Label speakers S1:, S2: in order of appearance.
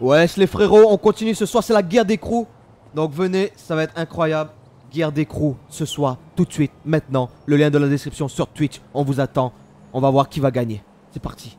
S1: Wesh les frérots, on continue ce soir, c'est la guerre des d'écrou. Donc venez, ça va être incroyable. Guerre des d'écrou ce soir, tout de suite, maintenant. Le lien de la description sur Twitch, on vous attend. On va voir qui va gagner. C'est parti.